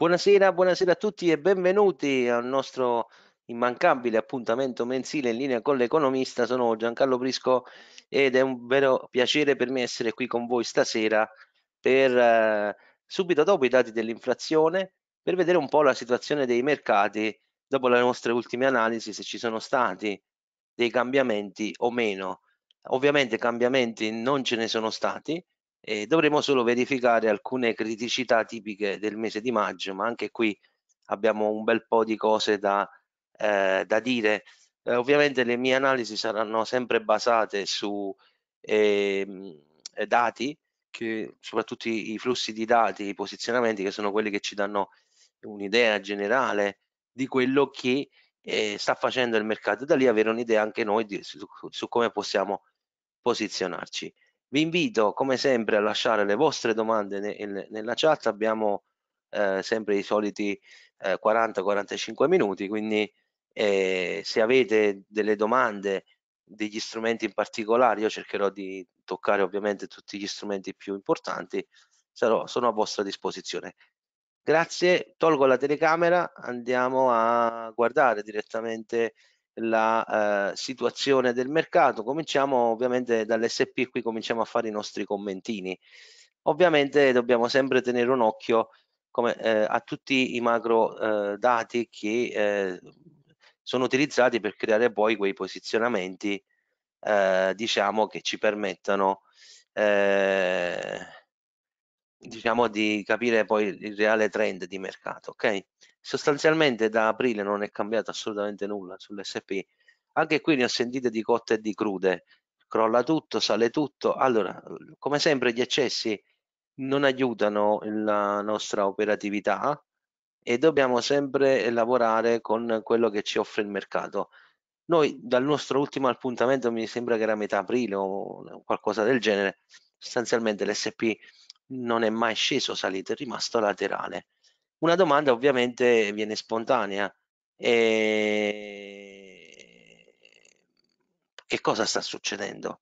Buonasera, buonasera a tutti e benvenuti al nostro immancabile appuntamento mensile in linea con l'economista. Sono Giancarlo Brisco ed è un vero piacere per me essere qui con voi stasera per eh, subito dopo i dati dell'inflazione per vedere un po' la situazione dei mercati dopo le nostre ultime analisi se ci sono stati dei cambiamenti o meno. Ovviamente cambiamenti non ce ne sono stati, eh, dovremo solo verificare alcune criticità tipiche del mese di maggio, ma anche qui abbiamo un bel po' di cose da, eh, da dire. Eh, ovviamente le mie analisi saranno sempre basate su ehm, dati, che, soprattutto i flussi di dati, i posizionamenti, che sono quelli che ci danno un'idea generale di quello che eh, sta facendo il mercato. Da lì avere un'idea anche noi di, su, su come possiamo posizionarci. Vi invito come sempre a lasciare le vostre domande nella chat, abbiamo eh, sempre i soliti eh, 40-45 minuti, quindi eh, se avete delle domande, degli strumenti in particolare, io cercherò di toccare ovviamente tutti gli strumenti più importanti, sarò, sono a vostra disposizione. Grazie, tolgo la telecamera, andiamo a guardare direttamente la eh, situazione del mercato, cominciamo ovviamente dall'SP, e qui cominciamo a fare i nostri commentini. Ovviamente dobbiamo sempre tenere un occhio come, eh, a tutti i macro eh, dati che eh, sono utilizzati per creare poi quei posizionamenti eh, diciamo che ci permettano eh, diciamo di capire poi il reale trend di mercato. Ok? sostanzialmente da aprile non è cambiato assolutamente nulla sull'SP anche qui ne ho sentite di cotte e di crude crolla tutto, sale tutto allora come sempre gli eccessi non aiutano la nostra operatività e dobbiamo sempre lavorare con quello che ci offre il mercato noi dal nostro ultimo appuntamento mi sembra che era metà aprile o qualcosa del genere sostanzialmente l'SP non è mai sceso salito è rimasto laterale una domanda ovviamente viene spontanea. E... Ehm, che cosa sta succedendo?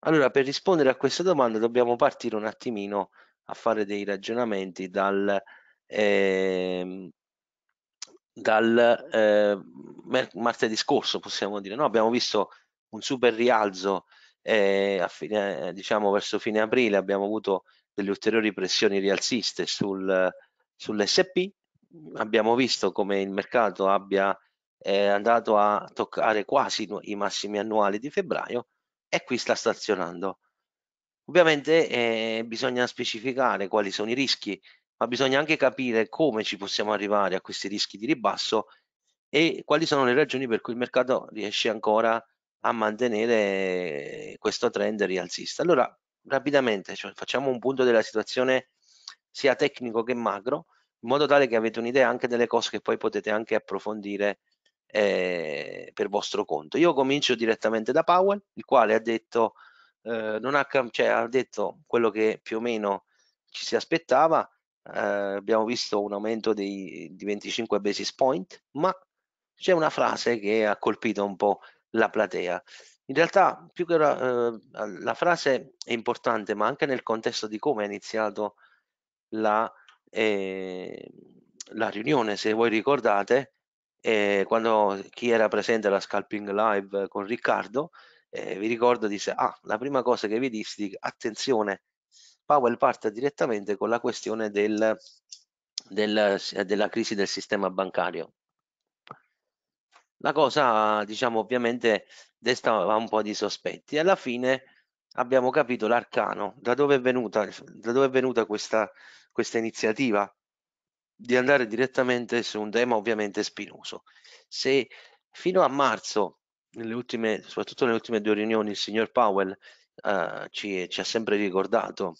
Allora, per rispondere a questa domanda dobbiamo partire un attimino a fare dei ragionamenti dal, eh, dal eh, martedì scorso, possiamo dire. No, abbiamo visto un super rialzo eh, a fine, diciamo verso fine aprile, abbiamo avuto delle ulteriori pressioni rialziste sul sull'SP, abbiamo visto come il mercato abbia eh, andato a toccare quasi i massimi annuali di febbraio e qui sta stazionando. Ovviamente eh, bisogna specificare quali sono i rischi, ma bisogna anche capire come ci possiamo arrivare a questi rischi di ribasso e quali sono le ragioni per cui il mercato riesce ancora a mantenere questo trend rialzista. Allora, rapidamente cioè, facciamo un punto della situazione sia tecnico che macro, in modo tale che avete un'idea anche delle cose che poi potete anche approfondire eh, per vostro conto. Io comincio direttamente da Powell, il quale ha detto, eh, non ha, cioè, ha detto quello che più o meno ci si aspettava, eh, abbiamo visto un aumento di, di 25 basis point, ma c'è una frase che ha colpito un po' la platea. In realtà più che la, eh, la frase è importante, ma anche nel contesto di come è iniziato la, eh, la riunione, se voi ricordate, eh, quando chi era presente alla Scalping Live con Riccardo, eh, vi ricordo, disse, ah, la prima cosa che vi dissi, attenzione, Powell parte direttamente con la questione del, del, della crisi del sistema bancario. La cosa, diciamo, ovviamente destava un po' di sospetti. Alla fine abbiamo capito l'arcano, da dove è venuta, da dove è venuta questa, questa iniziativa di andare direttamente su un tema ovviamente spinoso. Se fino a marzo, nelle ultime, soprattutto nelle ultime due riunioni, il signor Powell eh, ci, ci, ha sempre ricordato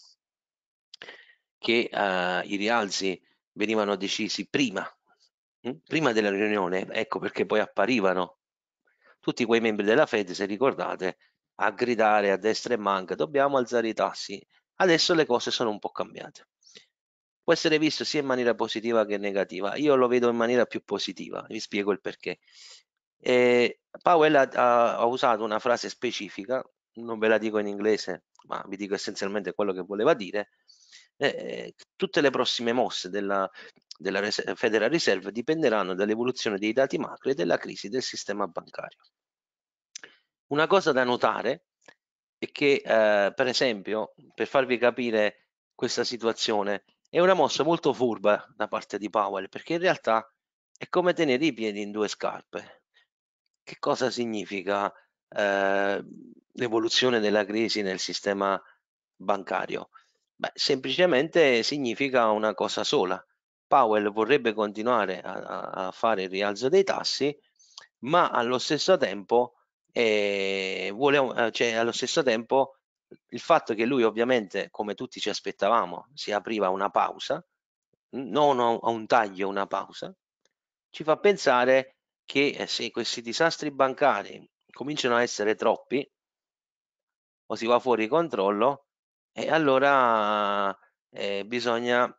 che eh, i rialzi venivano decisi prima, hm, prima della riunione, ecco perché poi apparivano tutti quei membri della Fed, se ricordate, a gridare a destra e manca, dobbiamo alzare i tassi. Adesso le cose sono un po' cambiate. Può essere visto sia in maniera positiva che negativa. Io lo vedo in maniera più positiva, vi spiego il perché. E Powell ha, ha, ha usato una frase specifica, non ve la dico in inglese, ma vi dico essenzialmente quello che voleva dire. Eh, tutte le prossime mosse della, della Federal Reserve dipenderanno dall'evoluzione dei dati macro e della crisi del sistema bancario. Una cosa da notare è che, eh, per esempio, per farvi capire questa situazione, è una mossa molto furba da parte di Powell, perché in realtà è come tenere i piedi in due scarpe. Che cosa significa eh, l'evoluzione della crisi nel sistema bancario? Beh, semplicemente significa una cosa sola. Powell vorrebbe continuare a, a fare il rialzo dei tassi, ma allo stesso tempo e vuole, eh, cioè, allo stesso tempo il fatto che lui ovviamente, come tutti ci aspettavamo, si apriva una pausa, non a un taglio, una pausa, ci fa pensare che eh, se questi disastri bancari cominciano a essere troppi o si va fuori controllo, e allora eh, bisogna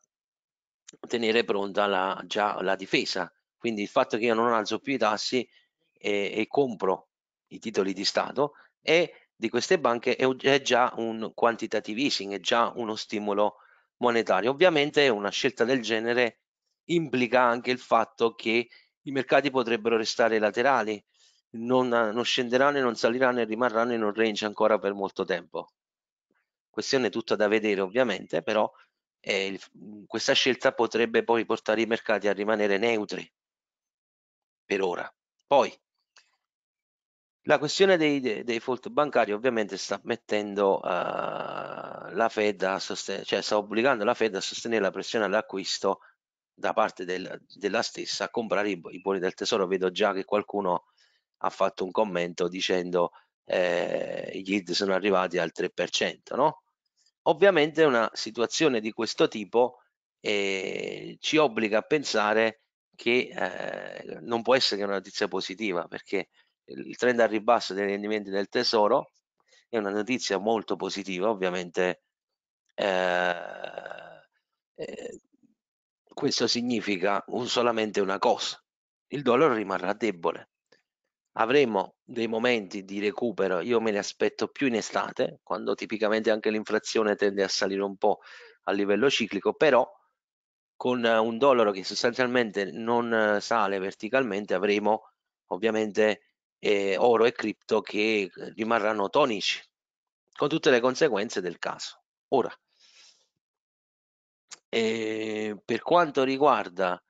tenere pronta la, già la difesa. Quindi il fatto che io non alzo più i tassi e, eh, e compro i titoli di Stato e di queste banche è, già un quantitative easing, è già uno stimolo monetario. Ovviamente una scelta del genere implica anche il fatto che i mercati potrebbero restare laterali, non, non scenderanno e non saliranno e rimarranno in un range ancora per molto tempo. Questione tutta da vedere ovviamente, però eh, il, questa scelta potrebbe poi portare i mercati a rimanere neutri per ora. Poi la questione dei, default bancari ovviamente sta mettendo uh, la Fed a sostenere, cioè sta obbligando la Fed a sostenere la pressione all'acquisto da parte del, della stessa a comprare i, i buoni del tesoro. Vedo già che qualcuno ha fatto un commento dicendo eh, i yield sono arrivati al 3%, no? Ovviamente una situazione di questo tipo eh, ci obbliga a pensare che eh, non può essere che una notizia positiva perché il trend al ribasso dei rendimenti del tesoro è una notizia molto positiva, ovviamente eh, eh, questo significa un, solamente una cosa, il dollaro rimarrà debole. Avremo dei momenti di recupero, io me ne aspetto più in estate, quando tipicamente anche l'inflazione tende a salire un po' a livello ciclico, però con un dollaro che sostanzialmente non sale verticalmente avremo ovviamente eh, oro e cripto che eh, rimarranno tonici con tutte le conseguenze del caso. Ora, eh, per quanto riguarda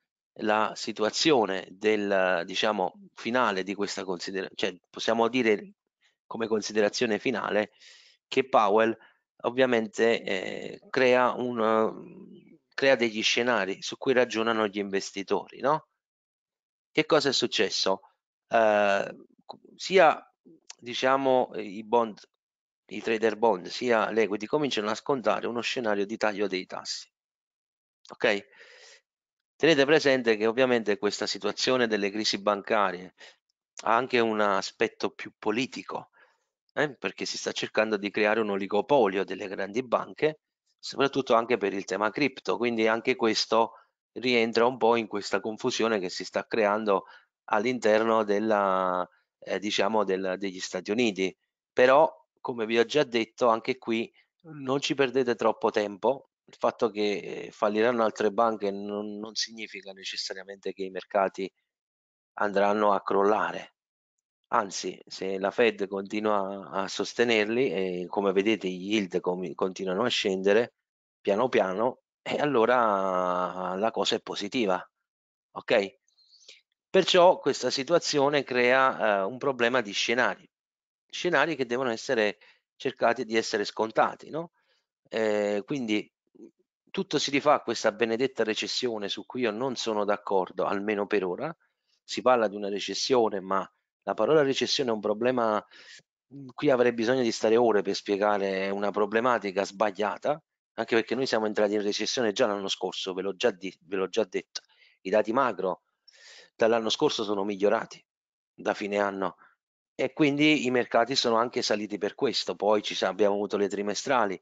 la situazione del diciamo finale di questa considerazione, cioè possiamo dire come considerazione finale che Powell ovviamente eh, crea, un, crea degli scenari su cui ragionano gli investitori, no? Che cosa è successo? eh, sia diciamo eh, i bond i trader bond sia l'equity cominciano a scontare uno scenario di taglio dei tassi ok tenete presente che ovviamente questa situazione delle crisi bancarie ha anche un aspetto più politico eh? perché si sta cercando di creare un oligopolio delle grandi banche soprattutto anche per il tema cripto quindi anche questo rientra un po' in questa confusione che si sta creando all'interno della eh, diciamo del, degli Stati Uniti. Però, come vi ho già detto, anche qui non ci perdete troppo tempo. Il fatto che eh, falliranno altre banche non, non significa necessariamente che i mercati andranno a crollare. Anzi, se la Fed continua a sostenerli e come vedete i yield continuano a scendere piano piano, e allora la cosa è positiva. Ok? Perciò questa situazione crea eh, un problema di scenari, scenari che devono essere cercati di essere scontati. No? Eh, quindi tutto si rifà a questa benedetta recessione su cui io non sono d'accordo, almeno per ora. Si parla di una recessione, ma la parola recessione è un problema mm, qui avrei bisogno di stare ore per spiegare una problematica sbagliata, anche perché noi siamo entrati in recessione già l'anno scorso, ve l'ho già, già, detto. I dati macro dall'anno scorso sono migliorati da fine anno e quindi i mercati sono anche saliti per questo. Poi ci abbiamo avuto le trimestrali,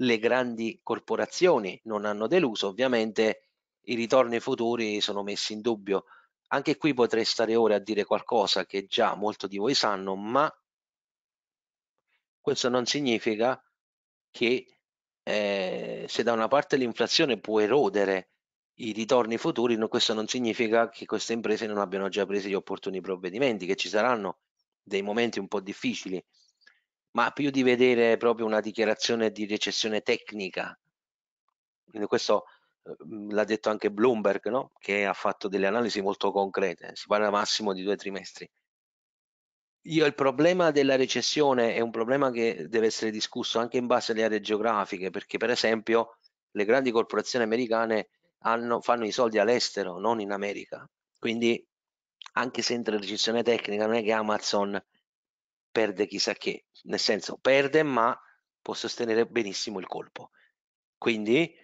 le grandi corporazioni non hanno deluso, ovviamente i ritorni futuri sono messi in dubbio. Anche qui potrei stare ore a dire qualcosa che già molti di voi sanno, ma questo non significa che eh, se da una parte l'inflazione può erodere i ritorni futuri, no, questo non significa che queste imprese non abbiano già preso gli opportuni provvedimenti, che ci saranno dei momenti un po' difficili, ma più di vedere proprio una dichiarazione di recessione tecnica, questo eh, l'ha detto anche Bloomberg, no? che ha fatto delle analisi molto concrete, si parla massimo di due trimestri. Io il problema della recessione è un problema che deve essere discusso anche in base alle aree geografiche, perché per esempio le grandi corporazioni americane hanno, fanno i soldi all'estero, non in America. Quindi anche se entra in recessione tecnica non è che Amazon perde chissà che, nel senso perde ma può sostenere benissimo il colpo. Quindi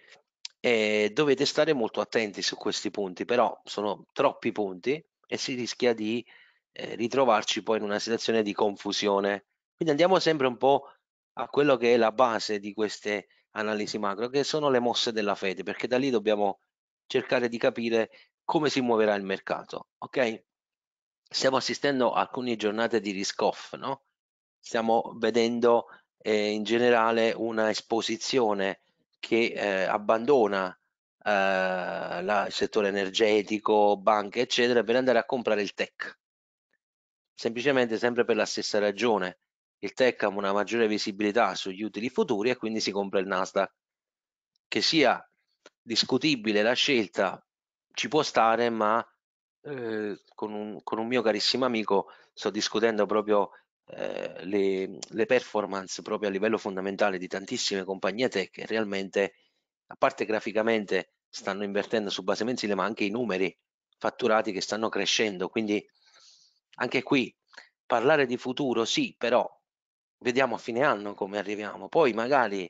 eh, dovete stare molto attenti su questi punti, però sono troppi punti e si rischia di eh, ritrovarci poi in una situazione di confusione. Quindi andiamo sempre un po' a quello che è la base di queste analisi macro, che sono le mosse della fede, perché da lì dobbiamo cercare di capire come si muoverà il mercato. Ok? Stiamo assistendo a alcune giornate di risk off, no? Stiamo vedendo eh, in generale una esposizione che eh, abbandona eh, il settore energetico, banche, eccetera, per andare a comprare il tech. Semplicemente sempre per la stessa ragione. Il tech ha una maggiore visibilità sugli utili futuri e quindi si compra il Nasdaq. Che sia discutibile la scelta, ci può stare, ma eh, con, un, con, un, mio carissimo amico sto discutendo proprio eh, le, le, performance proprio a livello fondamentale di tantissime compagnie tech che realmente, a parte graficamente, stanno invertendo su base mensile, ma anche i numeri fatturati che stanno crescendo. Quindi anche qui parlare di futuro sì, però vediamo a fine anno come arriviamo. Poi magari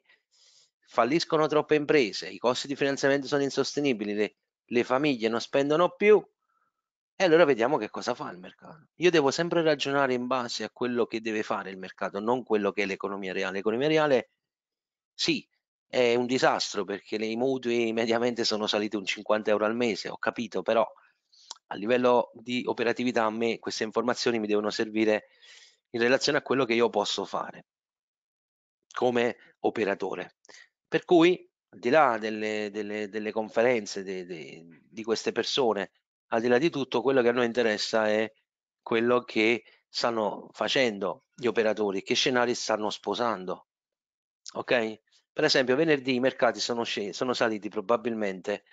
falliscono troppe imprese, i costi di finanziamento sono insostenibili, le, le famiglie non spendono più, e allora vediamo che cosa fa il mercato. Io devo sempre ragionare in base a quello che deve fare il mercato, non quello che è l'economia reale. L'economia reale, sì, è un disastro perché i mutui mediamente sono saliti un 50 euro al mese, ho capito, però a livello di operatività a me queste informazioni mi devono servire in relazione a quello che io posso fare come operatore. Per cui, al di là delle, delle, delle conferenze de, de, di queste persone, al di là di tutto, quello che a noi interessa è quello che stanno facendo gli operatori, che scenari stanno sposando. Ok? Per esempio, venerdì i mercati sono, sono saliti probabilmente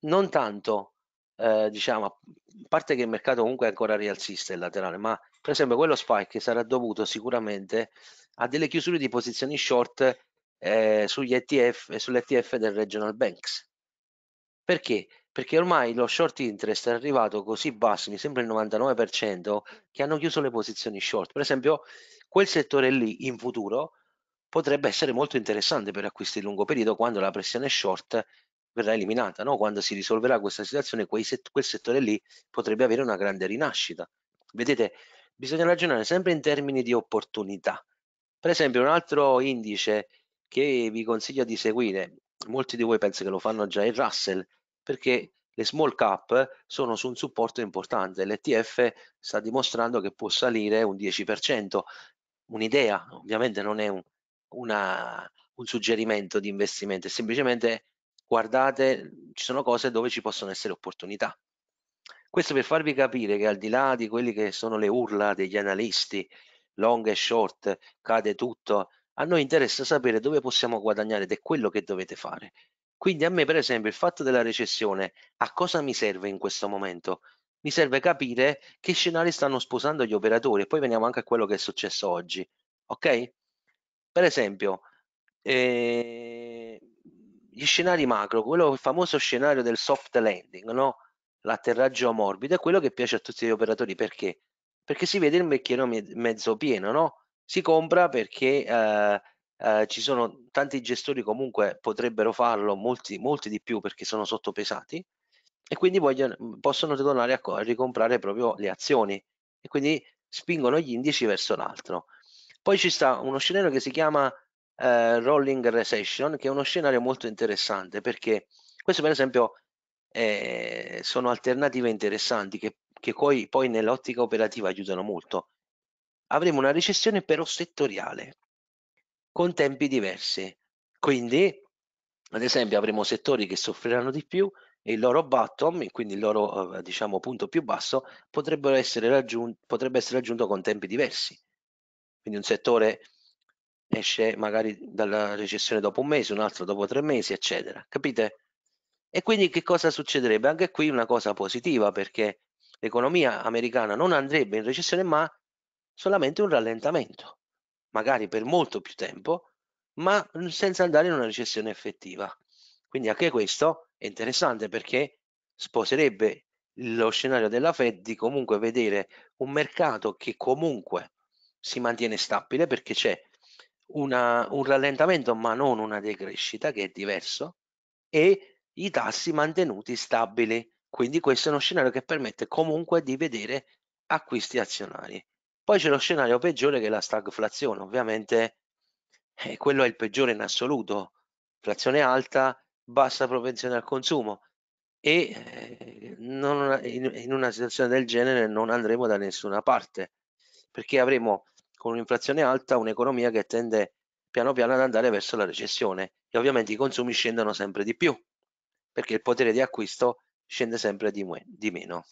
non tanto, eh, diciamo, a parte che il mercato comunque è ancora rialzista il laterale, ma per esempio quello spike sarà dovuto sicuramente a delle chiusure di posizioni short eh, sugli ETF, e eh, sull'ETF del Regional Banks. Perché? Perché ormai lo short interest è arrivato così basso, mi sembra il 99%, che hanno chiuso le posizioni short. Per esempio, quel settore lì in futuro potrebbe essere molto interessante per acquisti di lungo periodo quando la pressione short verrà eliminata, no? quando si risolverà questa situazione set quel settore lì potrebbe avere una grande rinascita. Vedete, bisogna ragionare sempre in termini di opportunità. Per esempio un altro indice che vi consiglio di seguire. Molti di voi penso che lo fanno già il Russell perché le small cap sono su un supporto importante. L'ETF sta dimostrando che può salire un 10%. Un'idea, ovviamente non è un, una, un suggerimento di investimento, è semplicemente guardate, ci sono cose dove ci possono essere opportunità. Questo per farvi capire che al di là di quelli che sono le urla degli analisti, long e short, cade tutto, a noi interessa sapere dove possiamo guadagnare ed è quello che dovete fare. Quindi a me per esempio il fatto della recessione a cosa mi serve in questo momento? Mi serve capire che scenari stanno sposando gli operatori e poi veniamo anche a quello che è successo oggi. Ok? Per esempio, eh, gli scenari macro, quello il famoso scenario del soft landing, no? l'atterraggio morbido, è quello che piace a tutti gli operatori perché? Perché si vede il bicchiere mezzo pieno, no? si compra perché eh, eh, ci sono tanti gestori comunque potrebbero farlo, molti, molti di più perché sono sottopesati e quindi vogliono, mhmm, possono tornare a, a ricomprare proprio le azioni e quindi spingono gli indici verso l'altro. Poi ci sta uno scenario che si chiama eh, Rolling Recession, che è uno scenario molto interessante perché queste per esempio eh, sono alternative interessanti che, che poi, poi nell'ottica operativa aiutano molto avremo una recessione però settoriale, con tempi diversi. Quindi, ad esempio, avremo settori che soffriranno di più e il loro bottom, quindi il loro eh, diciamo, punto più basso, potrebbe essere raggiunto con tempi diversi. Quindi un settore esce magari dalla recessione dopo un mese, un altro dopo tre mesi, eccetera. Capite? E quindi che cosa succederebbe? Anche qui una cosa positiva perché l'economia americana non andrebbe in recessione ma solamente un rallentamento, magari per molto più tempo, ma senza andare in una recessione effettiva. Quindi anche questo è interessante perché sposerebbe lo scenario della Fed di comunque vedere un mercato che comunque si mantiene stabile perché c'è una, un rallentamento ma non una decrescita che è diverso e i tassi mantenuti stabili quindi questo è uno scenario che permette comunque di vedere acquisti azionari poi c'è lo scenario peggiore che è la stagflazione, ovviamente eh, quello è il peggiore in assoluto, inflazione alta, bassa propensione al consumo e eh, non, in una situazione del genere non andremo da nessuna parte perché avremo con un'inflazione alta un'economia che tende piano piano ad andare verso la recessione e ovviamente i consumi scendono sempre di più perché il potere di acquisto scende sempre di, di meno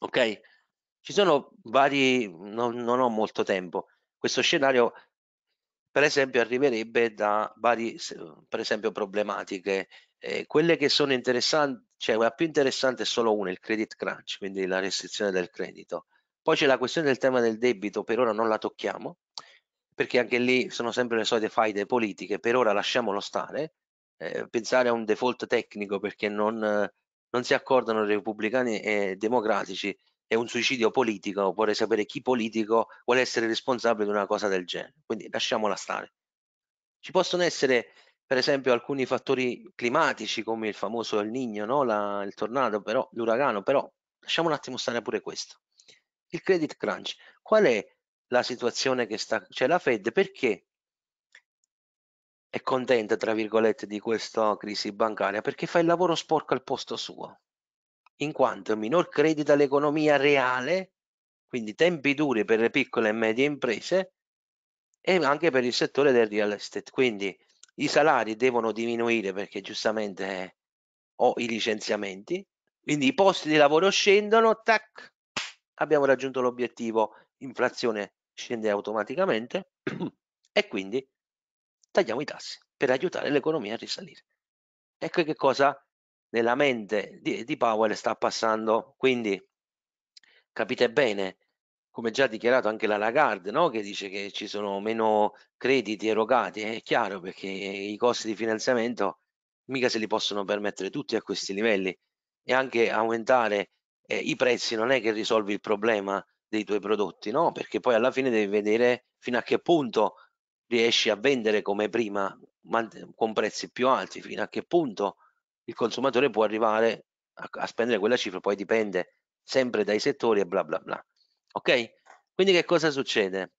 ok ci sono vari, non, non ho molto tempo, questo scenario per esempio arriverebbe da vari, per esempio problematiche, eh, quelle che sono interessanti, cioè la più interessante è solo una, il credit crunch, quindi la restrizione del credito. Poi c'è la questione del tema del debito, per ora non la tocchiamo, perché anche lì sono sempre le solite faide politiche, per ora lasciamolo stare, eh, pensare a un default tecnico perché non, non si accordano repubblicani e democratici è un suicidio politico, vorrei sapere chi politico vuole essere responsabile di una cosa del genere, quindi lasciamola stare. Ci possono essere per esempio alcuni fattori climatici come il famoso El Niño, no? La, il tornado, però, l'uragano, però lasciamo un attimo stare pure questo. Il credit crunch, qual è la situazione che sta, cioè la Fed perché è contenta tra virgolette di questa crisi bancaria? Perché fa il lavoro sporco al posto suo in quanto minor credito all'economia reale, quindi tempi duri per le piccole e medie imprese e anche per il settore del real estate. Quindi i salari devono diminuire perché giustamente eh, ho i licenziamenti, quindi i posti di lavoro scendono, tac, abbiamo raggiunto l'obiettivo, inflazione scende automaticamente e quindi tagliamo i tassi per aiutare l'economia a risalire. Ecco che cosa nella mente di, di Powell sta passando. Quindi capite bene, come già dichiarato anche la Lagarde, no? che dice che ci sono meno crediti erogati, è chiaro perché i costi di finanziamento mica se li possono permettere tutti a questi livelli e anche aumentare eh, i prezzi non è che risolvi il problema dei tuoi prodotti, no? Perché poi alla fine devi vedere fino a che punto riesci a vendere come prima con prezzi più alti, fino a che punto il consumatore può arrivare a, a spendere quella cifra, poi dipende sempre dai settori e bla bla bla. Ok? Quindi che cosa succede?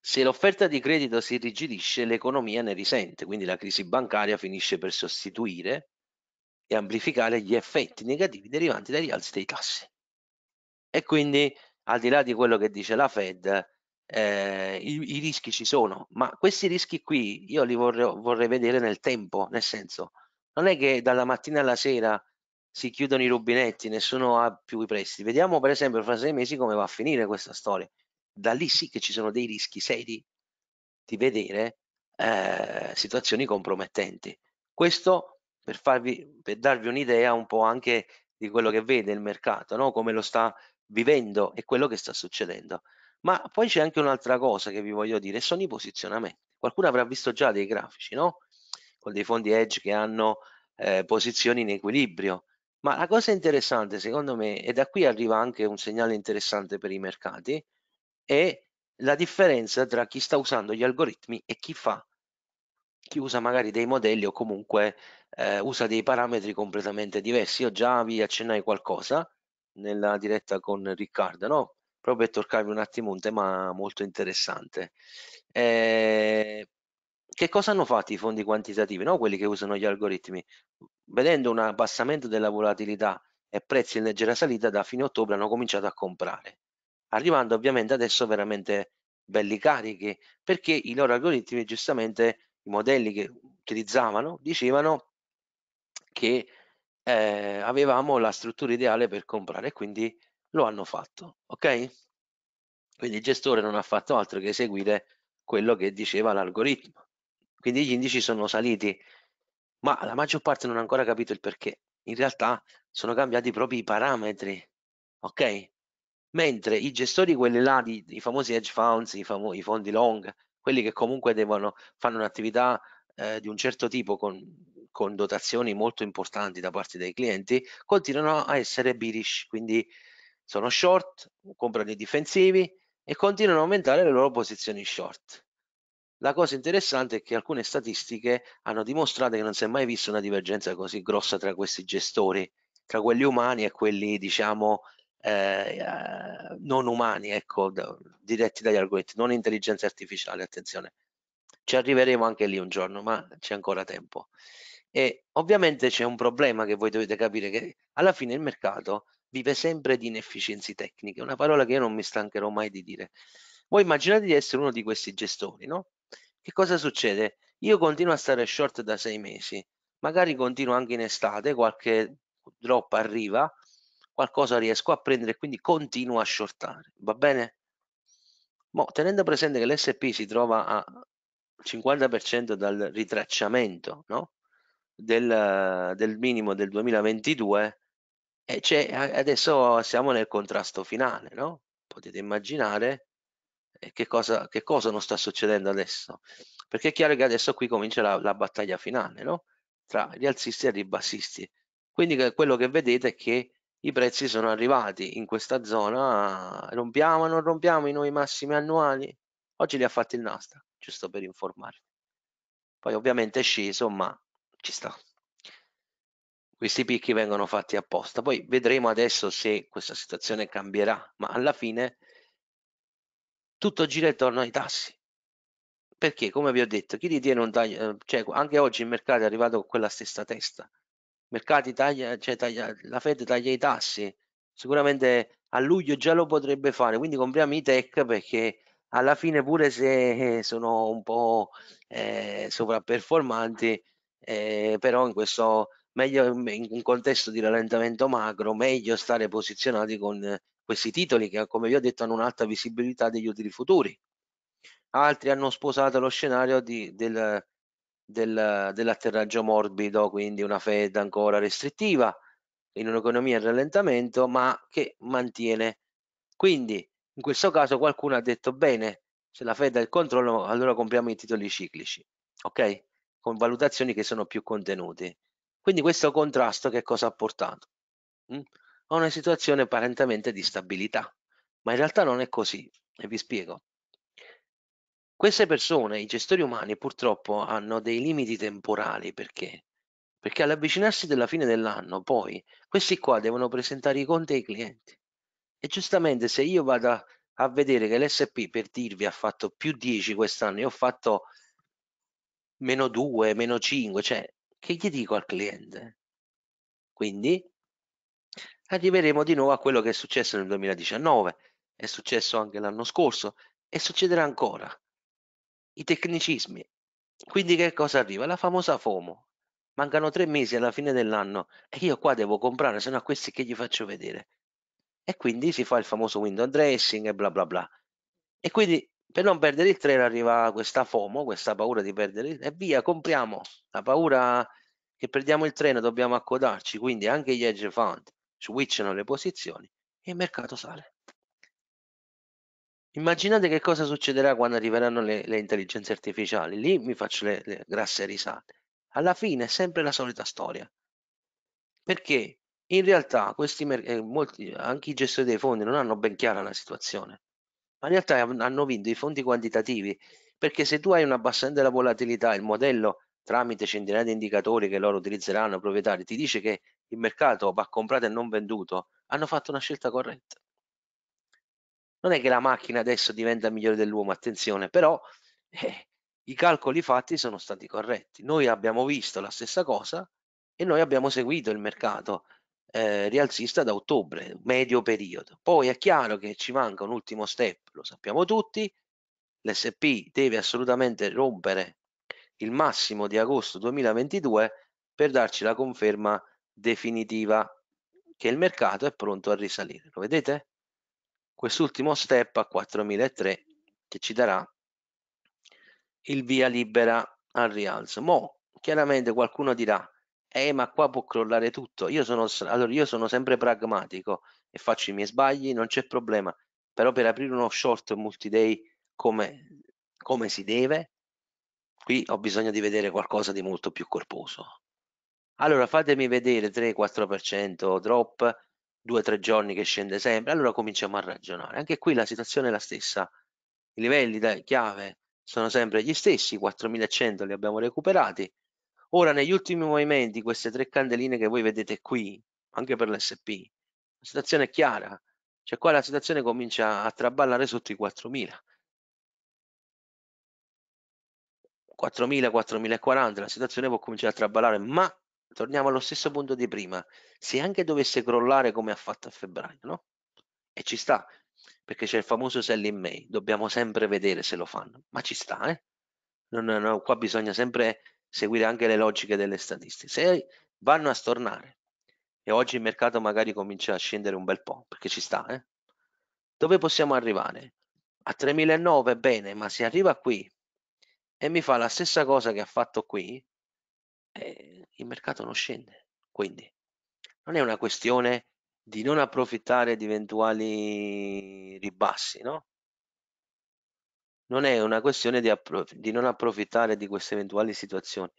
Se l'offerta di credito si irrigidisce, l'economia ne risente, quindi la crisi bancaria finisce per sostituire e amplificare gli effetti negativi derivanti dagli alzi dei tassi. E quindi, al di là di quello che dice la Fed, eh, i, i, rischi ci sono, ma questi rischi qui io li vorrei, vorrei vedere nel tempo, nel senso, non è che dalla mattina alla sera si chiudono i rubinetti, nessuno ha più i prestiti. Vediamo per esempio fra sei mesi come va a finire questa storia. Da lì sì che ci sono dei rischi seri di vedere eh, situazioni compromettenti. Questo per, farvi, per darvi un'idea un po' anche di quello che vede il mercato, no? come lo sta vivendo e quello che sta succedendo. Ma poi c'è anche un'altra cosa che vi voglio dire, sono i posizionamenti. Qualcuno avrà visto già dei grafici, no? con dei fondi hedge che hanno eh, posizioni in equilibrio. Ma la cosa interessante, secondo me, e da qui arriva anche un segnale interessante per i mercati, è la differenza tra chi sta usando gli algoritmi e chi fa, chi usa magari dei modelli o comunque eh, usa dei parametri completamente diversi. Io già vi accennai qualcosa nella diretta con Riccardo, no? proprio per toccarvi un attimo un tema molto interessante. Eh, che cosa hanno fatto i fondi quantitativi, no? quelli che usano gli algoritmi? Vedendo un abbassamento della volatilità e prezzi in leggera salita, da fine ottobre hanno cominciato a comprare, arrivando ovviamente adesso veramente belli carichi, perché i loro algoritmi, giustamente, i modelli che utilizzavano, dicevano che eh, avevamo la struttura ideale per comprare, quindi lo hanno fatto, ok? Quindi il gestore non ha fatto altro che eseguire quello che diceva l'algoritmo quindi gli indici sono saliti, ma la maggior parte non ha ancora capito il perché. In realtà sono cambiati proprio i parametri, ok? Mentre i gestori, quelli là, di, i famosi hedge funds, i, famo i fondi long, quelli che comunque devono, fare un'attività eh, di un certo tipo con, con dotazioni molto importanti da parte dei clienti, continuano a essere bearish, quindi sono short, comprano i difensivi e continuano a aumentare le loro posizioni short. La cosa interessante è che alcune statistiche hanno dimostrato che non si è mai vista una divergenza così grossa tra questi gestori, tra quelli umani e quelli, diciamo, eh, eh non umani, ecco, diretti dagli algoritmi, non intelligenza artificiale, attenzione. Ci arriveremo anche lì un giorno, ma c'è ancora tempo. E ovviamente c'è un problema che voi dovete capire, che alla fine il mercato vive sempre di inefficienze tecniche, una parola che io non mi stancherò mai di dire. Voi immaginate di essere uno di questi gestori, no? Che cosa succede? Io continuo a stare short da sei mesi, magari continuo anche in estate, qualche drop arriva, qualcosa riesco a prendere e quindi continuo a shortare, va bene? Mo, tenendo presente che l'SP si trova a 50% dal ritracciamento no? del, del minimo del 2022, e adesso siamo nel contrasto finale, no? Potete immaginare che cosa, che cosa non sta succedendo adesso? Perché è chiaro che adesso qui comincia la, la battaglia finale, no? Tra rialzisti e ribassisti. Quindi quello che vedete è che i prezzi sono arrivati in questa zona, rompiamo o non rompiamo i nuovi massimi annuali? Oggi li ha fatti il Nasdaq, giusto per informarvi. Poi ovviamente è sceso, ma ci sta. Questi picchi vengono fatti apposta. Poi vedremo adesso se questa situazione cambierà, ma alla fine tutto gira intorno ai tassi. Perché, come vi ho detto, chi ritiene un taglio, eh, cioè anche oggi il mercato è arrivato con quella stessa testa. Mercati taglia, cioè taglia, la Fed taglia i tassi, sicuramente a luglio già lo potrebbe fare, quindi compriamo i tech perché alla fine pure se eh, sono un po' eh, sovraperformanti, eh, però in questo meglio in un contesto di rallentamento macro, meglio stare posizionati con questi titoli che come vi ho detto hanno un'alta visibilità degli utili futuri. Altri hanno sposato lo scenario di, del, del, dell'atterraggio morbido, quindi una Fed ancora restrittiva in un'economia in rallentamento, ma che mantiene. Quindi in questo caso qualcuno ha detto bene, se la Fed ha il controllo allora compriamo i titoli ciclici, ok? Con valutazioni che sono più contenute. Quindi questo contrasto che cosa ha portato? Mm? a una situazione apparentemente di stabilità, ma in realtà non è così e vi spiego. Queste persone, i gestori umani, purtroppo hanno dei limiti temporali perché? Perché all'avvicinarsi della fine dell'anno, poi, questi qua devono presentare i conti ai clienti. E giustamente se io vado a vedere che l'SP, per dirvi, ha fatto più 10 quest'anno, io ho fatto meno 2, meno 5, cioè che gli dico al cliente? Quindi arriveremo di nuovo a quello che è successo nel 2019, è successo anche l'anno scorso e succederà ancora. I tecnicismi. Quindi che cosa arriva? La famosa FOMO. Mancano tre mesi alla fine dell'anno e io qua devo comprare, se no a questi che gli faccio vedere. E quindi si fa il famoso window dressing e bla bla bla. E quindi per non perdere il treno arriva questa FOMO, questa paura di perdere il... e via, compriamo. La paura che perdiamo il treno dobbiamo accodarci, quindi anche gli hedge fund switchano le posizioni e il mercato sale. Immaginate che cosa succederà quando arriveranno le, le intelligenze artificiali, lì mi faccio le, le grasse risate. Alla fine è sempre la solita storia, perché in realtà questi eh, molti, anche i gestori dei fondi non hanno ben chiara la situazione, ma in realtà hanno vinto i fondi quantitativi, perché se tu hai un abbassamento della volatilità, il modello tramite centinaia di indicatori che loro utilizzeranno proprietari ti dice che in mercato va comprato e non venduto, hanno fatto una scelta corretta. Non è che la macchina adesso diventa migliore dell'uomo, attenzione, però eh, i calcoli fatti sono stati corretti. Noi abbiamo visto la stessa cosa e noi abbiamo seguito il mercato eh, rialzista da ottobre, medio periodo. Poi è chiaro che ci manca un ultimo step, lo sappiamo tutti, l'SP deve assolutamente rompere il massimo di agosto 2022 per darci la conferma definitiva che il mercato è pronto a risalire. Lo vedete? Quest'ultimo step a 4.003 che ci darà il via libera al rialzo. Mo chiaramente qualcuno dirà eh ma qua può crollare tutto. Io sono, allora, io sono sempre pragmatico e faccio i miei sbagli, non c'è problema. Però per aprire uno short multi-day come, come si deve, qui ho bisogno di vedere qualcosa di molto più corposo. Allora fatemi vedere 3-4% drop, 2-3 giorni che scende sempre, allora cominciamo a ragionare. Anche qui la situazione è la stessa, i livelli da chiave sono sempre gli stessi, 4100 li abbiamo recuperati. Ora negli ultimi movimenti queste tre candeline che voi vedete qui, anche per l'SP, la situazione è chiara, cioè qua la situazione comincia a traballare sotto i 4000. 4000, 4040, la situazione può cominciare a traballare, ma torniamo allo stesso punto di prima, se anche dovesse crollare come ha fatto a febbraio, no? E ci sta, perché c'è il famoso sell in May, dobbiamo sempre vedere se lo fanno, ma ci sta, eh? Non, no, qua bisogna sempre seguire anche le logiche delle statistiche. Se vanno a stornare e oggi il mercato magari comincia a scendere un bel po', perché ci sta, eh? Dove possiamo arrivare? A 3.009 bene, ma se arriva qui e mi fa la stessa cosa che ha fatto qui, eh, il mercato non scende. Quindi non è una questione di non approfittare di eventuali ribassi, no? Non è una questione di, di non approfittare di queste eventuali situazioni.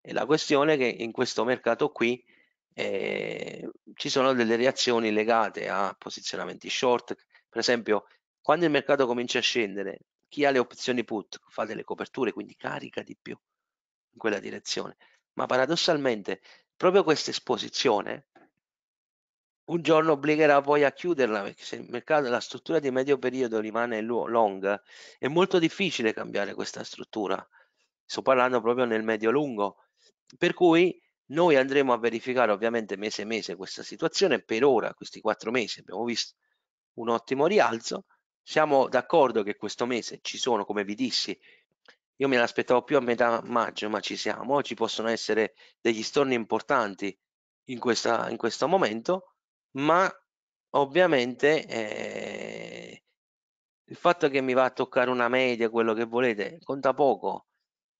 È la questione che in questo mercato qui eh, ci sono delle reazioni legate a posizionamenti short. Per esempio, quando il mercato comincia a scendere, chi ha le opzioni put fa delle coperture, quindi carica di più in quella direzione ma paradossalmente proprio questa esposizione un giorno obbligherà poi a chiuderla perché se il mercato, la struttura di medio periodo rimane long è molto difficile cambiare questa struttura sto parlando proprio nel medio lungo per cui noi andremo a verificare ovviamente mese a mese questa situazione per ora questi quattro mesi abbiamo visto un ottimo rialzo siamo d'accordo che questo mese ci sono come vi dissi io me l'aspettavo più a metà maggio, ma ci siamo. Ci possono essere degli storni importanti in, questa, in questo momento, ma ovviamente eh, il fatto che mi va a toccare una media, quello che volete, conta poco.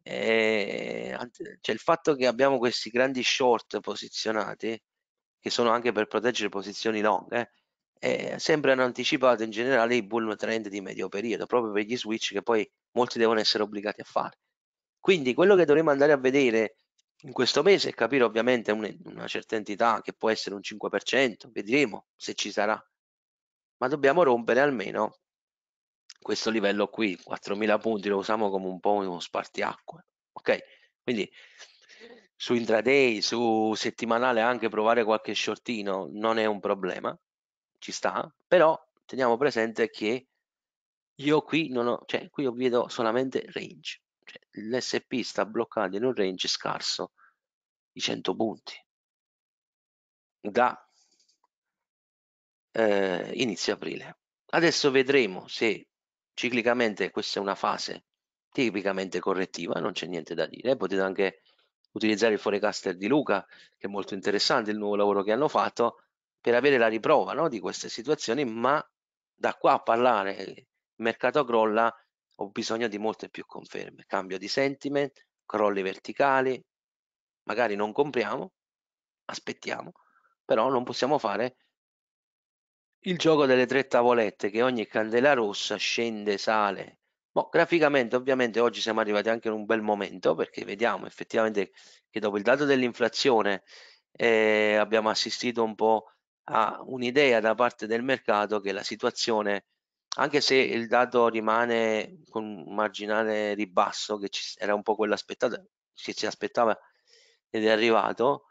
Eh, cioè il fatto che abbiamo questi grandi short posizionati, che sono anche per proteggere posizioni long, eh, eh, hanno anticipato in generale i bull trend di medio periodo, proprio per gli switch che poi molti devono essere obbligati a fare. Quindi quello che dovremmo andare a vedere in questo mese è capire ovviamente una certa entità che può essere un 5%, vedremo se ci sarà, ma dobbiamo rompere almeno questo livello qui, 4000 punti lo usiamo come un po' uno spartiacque, ok? Quindi su intraday, su settimanale anche provare qualche shortino non è un problema, ci sta, però teniamo presente che io qui non ho, cioè qui io vedo solamente range, cioè, l'SP sta bloccando in un range scarso di 100 punti da eh, inizio aprile. Adesso vedremo se ciclicamente questa è una fase tipicamente correttiva, non c'è niente da dire, potete anche utilizzare il forecaster di Luca che è molto interessante il nuovo lavoro che hanno fatto per avere la riprova no, di queste situazioni, ma da qua a parlare eh, il mercato crolla ho bisogno di molte più conferme, cambio di sentiment, crolli verticali, magari non compriamo, aspettiamo, però non possiamo fare il gioco delle tre tavolette che ogni candela rossa scende, sale. Boh, graficamente ovviamente oggi siamo arrivati anche in un bel momento perché vediamo effettivamente che dopo il dato dell'inflazione eh, abbiamo assistito un po' a un'idea da parte del mercato che la situazione, anche se il dato rimane con un marginale ribasso, che ci, era un po' quello aspettato, che ci aspettava ed è arrivato,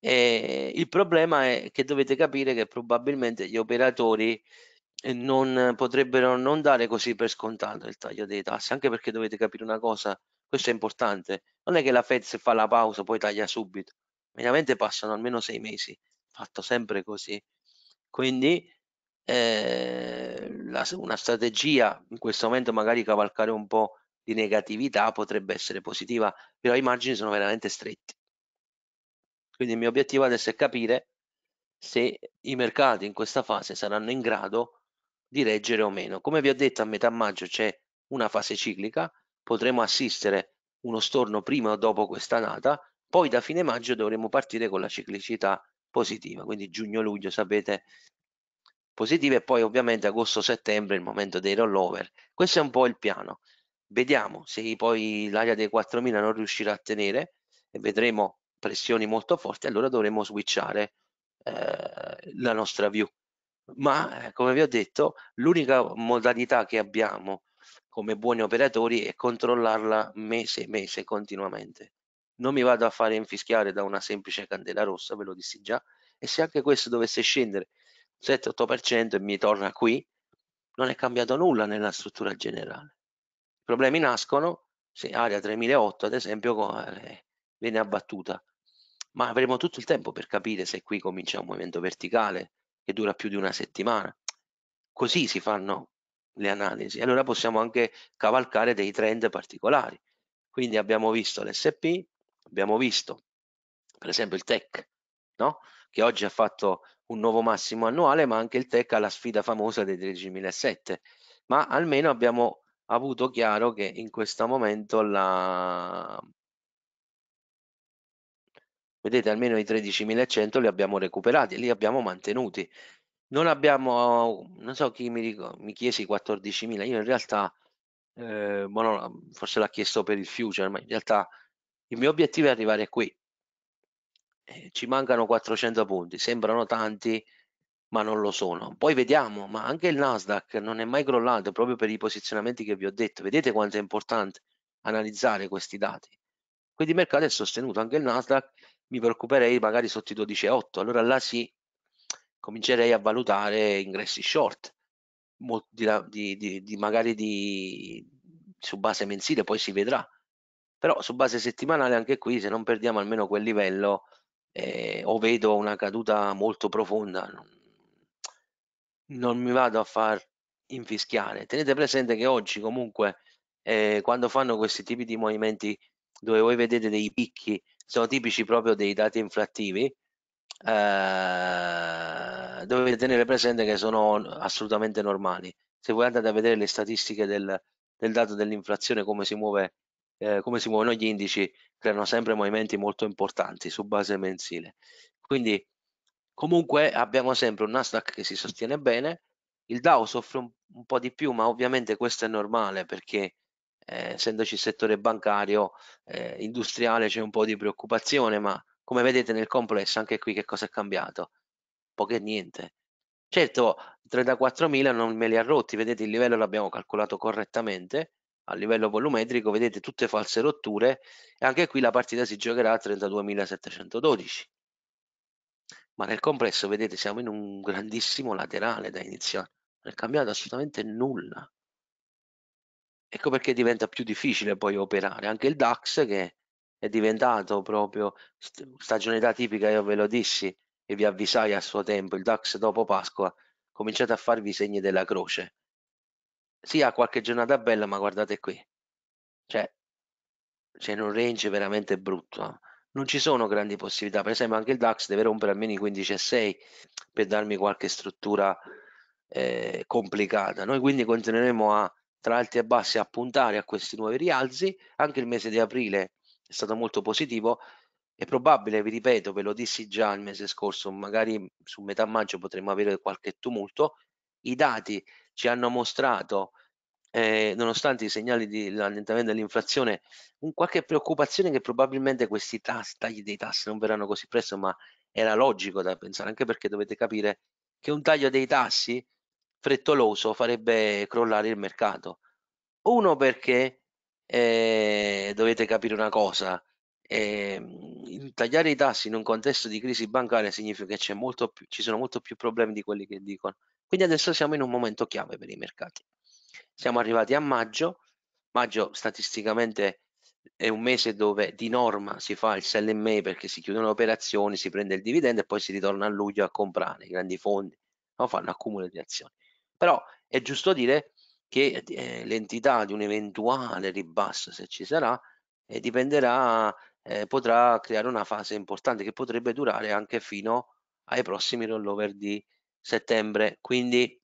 e il problema è che dovete capire che probabilmente gli operatori eh, non potrebbero non dare così per scontato il taglio dei tassi, anche perché dovete capire una cosa, questo è importante, non è che la Fed se fa la pausa poi taglia subito, veramente passano almeno sei mesi fatto sempre così. Quindi eh, la, una strategia in questo momento magari cavalcare un po' di negatività potrebbe essere positiva, però i margini sono veramente stretti. Quindi il mio obiettivo adesso è capire se i mercati in questa fase saranno in grado di reggere o meno. Come vi ho detto a metà maggio c'è una fase ciclica, potremo assistere uno storno prima o dopo questa data, poi da fine maggio dovremo partire con la ciclicità positiva, quindi giugno-luglio sapete positiva e poi ovviamente agosto-settembre il momento dei rollover. Questo è un po' il piano. Vediamo se poi l'area dei 4000 non riuscirà a tenere e vedremo pressioni molto forti, allora dovremo switchare eh, la nostra view. Ma eh, come vi ho detto, l'unica modalità che abbiamo come buoni operatori è controllarla mese e mese continuamente non mi vado a fare infischiare da una semplice candela rossa, ve lo dissi già, e se anche questo dovesse scendere 7-8% e mi torna qui, non è cambiato nulla nella struttura generale. I problemi nascono se area 3008 ad esempio eh, viene abbattuta, ma avremo tutto il tempo per capire se qui comincia un movimento verticale che dura più di una settimana. Così si fanno le analisi. Allora possiamo anche cavalcare dei trend particolari. Quindi abbiamo visto l'SP, Abbiamo visto, per esempio, il TEC, no? che oggi ha fatto un nuovo massimo annuale, ma anche il TEC ha la sfida famosa dei 13.007. Ma almeno abbiamo avuto chiaro che in questo momento la... Vedete, almeno i 13.100 li abbiamo recuperati, li abbiamo mantenuti. Non abbiamo, non so chi mi, ricordo, mi chiesi 14.000, io in realtà, eh, forse l'ha chiesto per il future, ma in realtà il mio obiettivo è arrivare qui. Eh, ci mancano 400 punti, sembrano tanti, ma non lo sono. Poi vediamo, ma anche il Nasdaq non è mai crollato proprio per i posizionamenti che vi ho detto. Vedete quanto è importante analizzare questi dati. Quindi il mercato è sostenuto, anche il Nasdaq mi preoccuperei magari sotto i 12,8, allora là sì, comincerei a valutare ingressi short, di, di, di, magari su base mensile, poi si vedrà però su base settimanale anche qui se non perdiamo almeno quel livello eh, o vedo una caduta molto profonda non, non, mi vado a far infischiare tenete presente che oggi comunque eh, quando fanno questi tipi di movimenti dove voi vedete dei picchi sono tipici proprio dei dati inflattivi eh, dovete tenere presente che sono assolutamente normali se voi andate a vedere le statistiche del, del dato dell'inflazione come si muove eh, come si muovono gli indici creano sempre movimenti molto importanti su base mensile. Quindi comunque abbiamo sempre un Nasdaq che si sostiene bene, il DAO soffre un, un po' di più, ma ovviamente questo è normale perché eh, essendoci il settore bancario, eh, industriale c'è un po' di preoccupazione, ma come vedete nel complesso anche qui che cosa è cambiato? Poco e niente. Certo, 34.000 non me li ha rotti, vedete il livello l'abbiamo calcolato correttamente, a livello volumetrico vedete tutte false rotture e anche qui la partita si giocherà a 32.712 ma nel complesso vedete siamo in un grandissimo laterale da iniziare non è cambiato assolutamente nulla ecco perché diventa più difficile poi operare anche il DAX che è diventato proprio stagione stagionalità tipica io ve lo dissi e vi avvisai a suo tempo il DAX dopo Pasqua cominciate a farvi segni della croce sì, ha qualche giornata bella, ma guardate qui, cioè c'è cioè, un range veramente brutto. Eh. Non ci sono grandi possibilità, per esempio anche il DAX deve rompere almeno i 15,6 per darmi qualche struttura eh, complicata. Noi quindi continueremo a, tra alti e bassi a puntare a questi nuovi rialzi, anche il mese di aprile è stato molto positivo, è probabile, vi ripeto, ve lo dissi già il mese scorso, magari su metà maggio potremmo avere qualche tumulto, i dati ci hanno mostrato, eh, nonostante i segnali di allentamento dell'inflazione, un qualche preoccupazione che probabilmente questi tas, tagli dei tassi non verranno così presto, ma era logico da pensare, anche perché dovete capire che un taglio dei tassi frettoloso farebbe crollare il mercato. Uno perché eh, dovete capire una cosa, e ehm, tagliare i tassi in un contesto di crisi bancaria significa che più, ci sono molto più problemi di quelli che dicono. Quindi adesso siamo in un momento chiave per i mercati. Siamo arrivati a maggio, maggio statisticamente è un mese dove di norma si fa il sell and May perché si chiudono le operazioni, si prende il dividendo e poi si ritorna a luglio a comprare, i grandi fondi no? fanno accumulo di azioni. Però è giusto dire che eh, l'entità di un eventuale ribasso, se ci sarà, eh, dipenderà eh, potrà creare una fase importante che potrebbe durare anche fino ai prossimi rollover di settembre. Quindi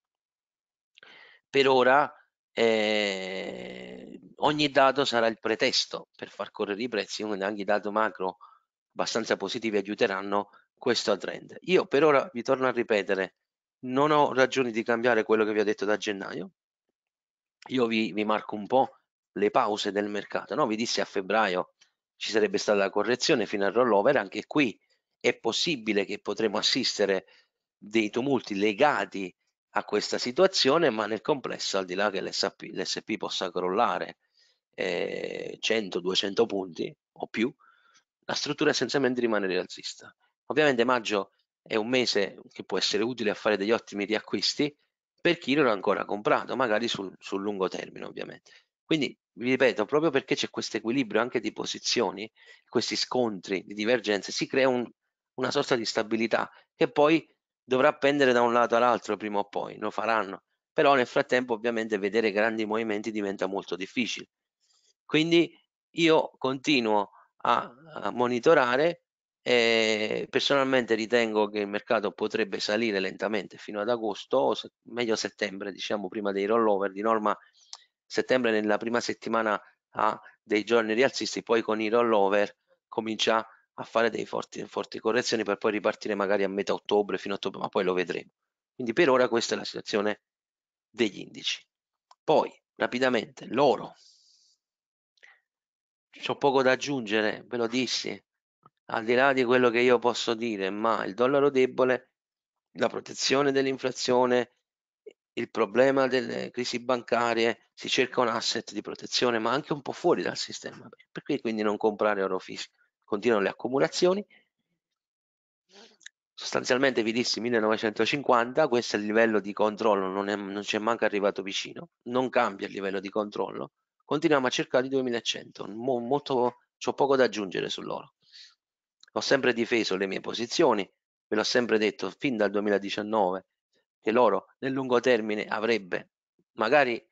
per ora eh, ogni dato sarà il pretesto per far correre i prezzi, quindi anche i dati macro abbastanza positivi aiuteranno questo trend. Io per ora vi torno a ripetere, non ho ragioni di cambiare quello che vi ho detto da gennaio, io vi, vi marco un po' le pause del mercato, no? vi dissi a febbraio ci sarebbe stata la correzione fino al rollover, anche qui è possibile che potremo assistere dei tumulti legati a questa situazione, ma nel complesso, al di là che l'SP possa crollare eh, 100-200 punti o più, la struttura essenzialmente rimane rialzista. Ovviamente maggio è un mese che può essere utile a fare degli ottimi riacquisti per chi non ha ancora comprato, magari sul, sul lungo termine ovviamente. Quindi vi ripeto, proprio perché c'è questo equilibrio anche di posizioni, questi scontri di divergenze, si crea un, una sorta di stabilità che poi dovrà pendere da un lato all'altro prima o poi, lo faranno. Però nel frattempo ovviamente vedere grandi movimenti diventa molto difficile. Quindi io continuo a, a monitorare e personalmente ritengo che il mercato potrebbe salire lentamente fino ad agosto o se, meglio settembre, diciamo prima dei rollover, di norma settembre nella prima settimana ha dei giorni rialzisti, poi con i rollover comincia a fare dei forti, forti correzioni per poi ripartire magari a metà ottobre, fino a ottobre, ma poi lo vedremo. Quindi per ora questa è la situazione degli indici. Poi, rapidamente, l'oro. C'ho poco da aggiungere, ve lo dissi, al di là di quello che io posso dire, ma il dollaro debole, la protezione dell'inflazione, il problema delle crisi bancarie, si cerca un asset di protezione, ma anche un po' fuori dal sistema. Perché quindi non comprare oro fisico? Continuano le accumulazioni. Sostanzialmente vi dissi 1950, questo è il livello di controllo, non, ci è manco arrivato vicino, non cambia il livello di controllo, continuiamo a cercare i 2100, molto, ho poco da aggiungere sull'oro. Ho sempre difeso le mie posizioni, ve l'ho sempre detto fin dal 2019 che l'oro nel lungo termine avrebbe. Magari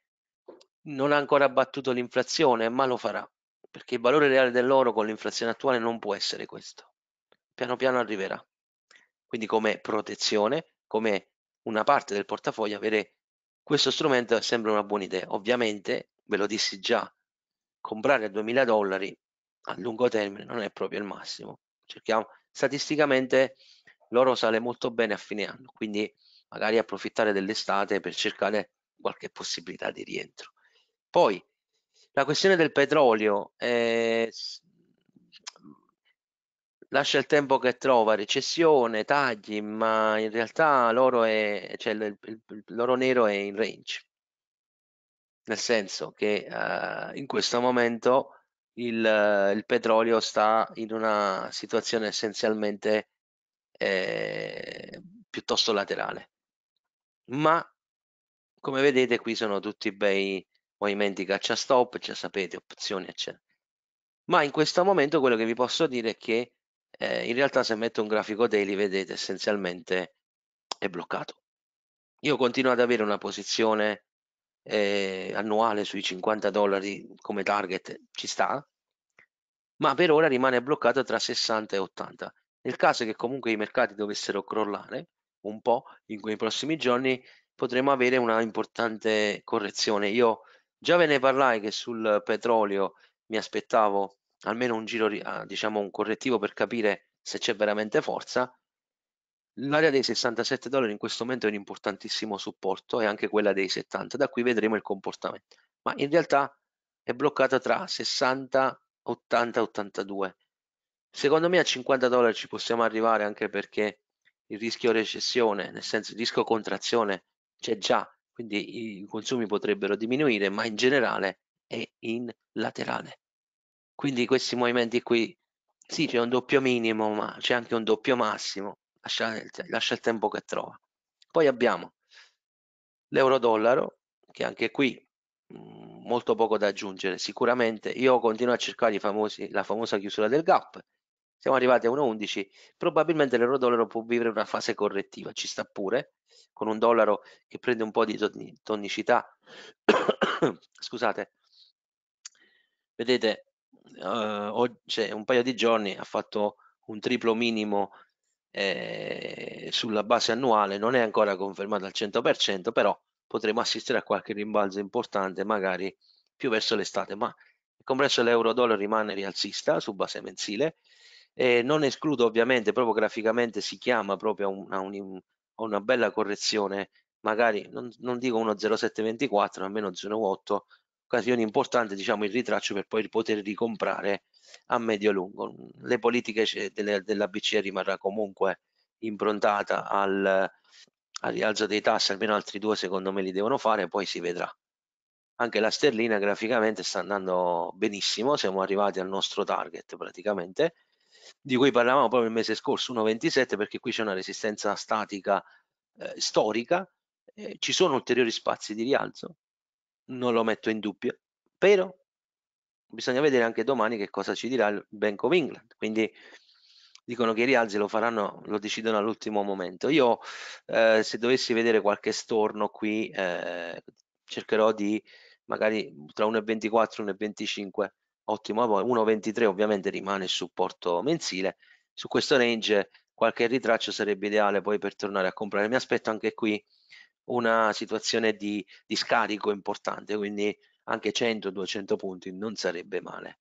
non ha ancora battuto l'inflazione, ma lo farà, perché il valore reale dell'oro con l'inflazione attuale non può essere questo. Piano piano arriverà. Quindi come protezione, come una parte del portafoglio, avere questo strumento è sempre una buona idea. Ovviamente, ve lo dissi già, comprare a 2000 dollari a lungo termine non è proprio il massimo. Cerchiamo, statisticamente l'oro sale molto bene a fine anno, quindi magari approfittare dell'estate per cercare qualche possibilità di rientro. Poi la questione del petrolio eh, lascia il tempo che trova, recessione, tagli, ma in realtà l'oro, è, cioè il, l'oro nero è in range, nel senso che eh, in questo momento il, il, petrolio sta in una situazione essenzialmente eh, piuttosto laterale ma come vedete qui sono tutti bei movimenti caccia stop, cioè sapete, opzioni eccetera. Ma in questo momento quello che vi posso dire è che eh, in realtà se metto un grafico daily vedete essenzialmente è bloccato. Io continuo ad avere una posizione eh, annuale sui 50 dollari come target, ci sta, ma per ora rimane bloccato tra 60 e 80. Nel caso che comunque i mercati dovessero crollare, un po' in quei prossimi giorni potremo avere una importante correzione. Io già ve ne parlai che sul petrolio mi aspettavo almeno un giro, ah, diciamo un correttivo per capire se c'è veramente forza. L'area dei 67 dollari in questo momento è un importantissimo supporto e anche quella dei 70, da qui vedremo il comportamento. Ma in realtà è bloccata tra 60, 80 82. Secondo me a 50 dollari ci possiamo arrivare anche perché il rischio recessione, nel senso il rischio contrazione c'è già, quindi i consumi potrebbero diminuire, ma in generale è in laterale. Quindi questi movimenti qui, sì c'è un doppio minimo, ma c'è anche un doppio massimo, lascia, lascia il tempo che trova. Poi abbiamo l'euro-dollaro, che anche qui mm, molto poco da aggiungere sicuramente io continuo a cercare famosi, la famosa chiusura del gap siamo arrivati a 1,11, probabilmente l'euro dollaro può vivere una fase correttiva, ci sta pure, con un dollaro che prende un po' di tonicità, scusate, vedete, eh, oggi, cioè, un paio di giorni ha fatto un triplo minimo eh, sulla base annuale, non è ancora confermato al 100%, però potremo assistere a qualche rimbalzo importante, magari più verso l'estate, ma il compresso l'euro dollaro rimane rialzista su base mensile, eh, non escludo ovviamente, proprio graficamente si chiama proprio a una, un, una bella correzione, magari non, non dico 1,0724, ma almeno 0,8, occasione importante diciamo il ritraccio per poi poter ricomprare a medio lungo. Le politiche cioè, delle, della BCE rimarrà comunque improntata al, al rialzo dei tassi, almeno altri due secondo me li devono fare, poi si vedrà. Anche la sterlina graficamente sta andando benissimo, siamo arrivati al nostro target praticamente, di cui parlavamo proprio il mese scorso, 1,27, perché qui c'è una resistenza statica eh, storica, eh, ci sono ulteriori spazi di rialzo, non lo metto in dubbio, però bisogna vedere anche domani che cosa ci dirà il Bank of England, quindi dicono che i rialzi lo faranno, lo decidono all'ultimo momento. Io eh, se dovessi vedere qualche storno qui eh, cercherò di magari tra 1,24 e 1,25 ottimo poi 1.23 ovviamente rimane il supporto mensile su questo range qualche ritraccio sarebbe ideale poi per tornare a comprare mi aspetto anche qui una situazione di, di scarico importante quindi anche 100-200 punti non sarebbe male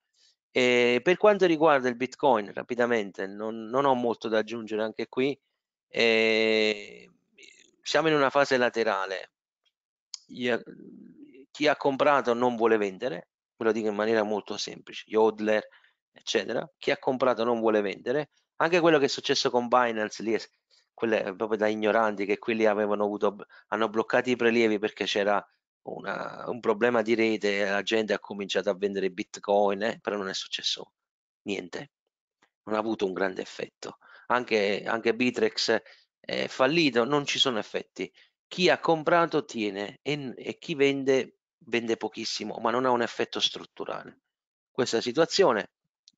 e per quanto riguarda il bitcoin rapidamente non, non ho molto da aggiungere anche qui e siamo in una fase laterale chi ha comprato non vuole vendere ve lo dico in maniera molto semplice, Yodler, eccetera, chi ha comprato non vuole vendere, anche quello che è successo con Binance lì, quelle eh, proprio da ignoranti che quelli avevano avuto, hanno bloccato i prelievi perché c'era una, un problema di rete, la gente ha cominciato a vendere bitcoin, eh, però non è successo niente, non ha avuto un grande effetto. Anche, anche Bitrex è fallito, non ci sono effetti. Chi ha comprato tiene e, e chi vende vende pochissimo, ma non ha un effetto strutturale. Questa situazione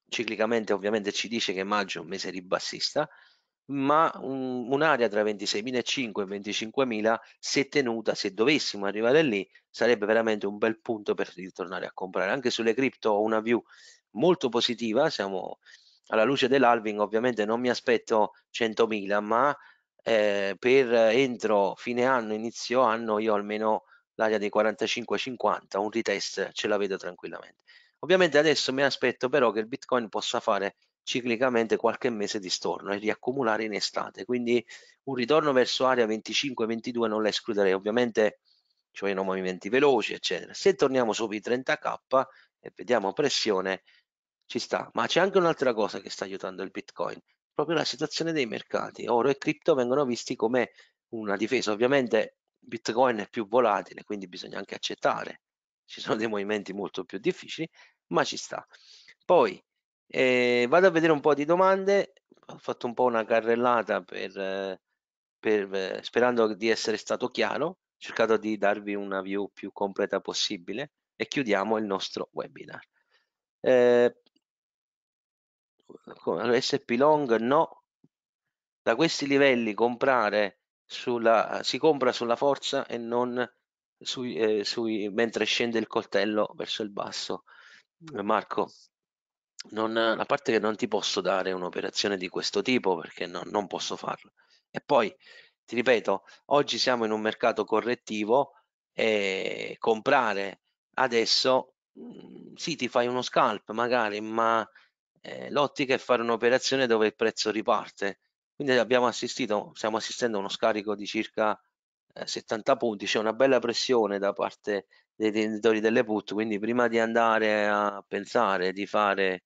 ciclicamente ovviamente ci dice che maggio è un mese ribassista, ma un'area tra 26.500 e 25.000 se tenuta, se dovessimo arrivare lì, sarebbe veramente un bel punto per ritornare a comprare. Anche sulle cripto ho una view molto positiva, siamo alla luce dell'alving, ovviamente non mi aspetto 100.000, ma eh, per entro fine anno, inizio anno, io almeno l'area dei 45-50, un retest ce la vedo tranquillamente. Ovviamente adesso mi aspetto però che il Bitcoin possa fare ciclicamente qualche mese di storno e riaccumulare in estate, quindi un ritorno verso area 25-22 non la escluderei, ovviamente ci vogliono movimenti veloci, eccetera. Se torniamo sopra i 30k e vediamo pressione, ci sta. Ma c'è anche un'altra cosa che sta aiutando il Bitcoin, proprio la situazione dei mercati. Oro e cripto vengono visti come una difesa. Ovviamente Bitcoin è più volatile, quindi bisogna anche accettare. Ci sono dei movimenti molto più difficili, ma ci sta. Poi eh, vado a vedere un po' di domande, ho fatto un po' una carrellata per, per, eh, sperando di essere stato chiaro, ho cercato di darvi una view più completa possibile e chiudiamo il nostro webinar. Eh, SP Long no, da questi livelli comprare sulla, si compra sulla forza e non sui, eh, sui, mentre scende il coltello verso il basso. Eh, Marco, non, a parte che non ti posso dare un'operazione di questo tipo perché no, non posso farlo. E poi, ti ripeto, oggi siamo in un mercato correttivo e comprare adesso, mm, sì, ti fai uno scalp magari, ma eh, l'ottica è fare un'operazione dove il prezzo riparte quindi abbiamo assistito, stiamo assistendo a uno scarico di circa 70 eh, punti, c'è una bella pressione da parte dei tenitori delle put, quindi prima di andare a pensare di fare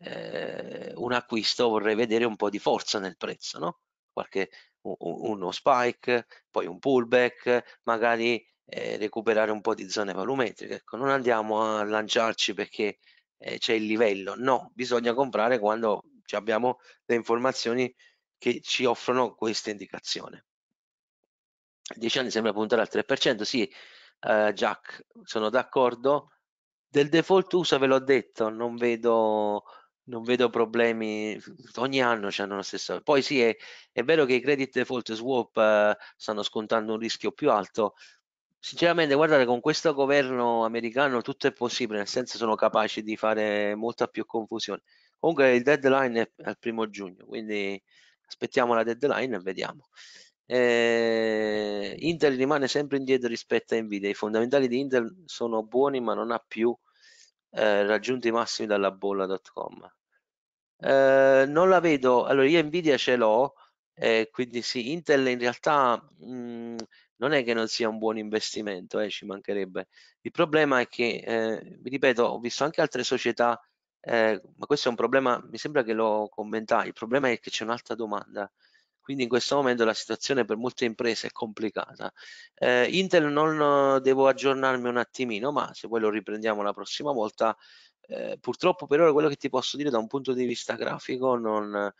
eh, un acquisto vorrei vedere un po' di forza nel prezzo, no? Qualche, uno spike, poi un pullback, magari eh, recuperare un po' di zone volumetriche. Ecco, non andiamo a lanciarci perché eh, c'è il livello, no, bisogna comprare quando abbiamo le informazioni che ci offrono questa indicazione. 10 anni sembra puntare al 3%, sì, eh, Jack, sono d'accordo. Del default USA ve l'ho detto, non vedo, non vedo problemi, ogni anno hanno lo stesso. Poi sì, è, è, vero che i credit default swap eh, stanno scontando un rischio più alto. Sinceramente, guardate, con questo governo americano tutto è possibile, nel senso sono capaci di fare molta più confusione. Comunque il deadline è al primo giugno, quindi aspettiamo la deadline e vediamo. Eh, Intel rimane sempre indietro rispetto a Nvidia, i fondamentali di Intel sono buoni ma non ha più eh, raggiunto i massimi dalla bolla.com. Eh, non la vedo, allora io Nvidia ce l'ho, eh, quindi sì, Intel in realtà mh, mm, non è che non sia un buon investimento, eh, ci mancherebbe. Il problema è che, eh, vi ripeto, ho visto anche altre società eh, ma questo è un problema, mi sembra che lo commentai, il problema è che c'è un'altra domanda, quindi in questo momento la situazione per molte imprese è complicata. Eh, Intel non eh, devo aggiornarmi un attimino, ma se poi lo riprendiamo la prossima volta, eh, purtroppo per ora quello che ti posso dire da un punto di vista grafico non, eh,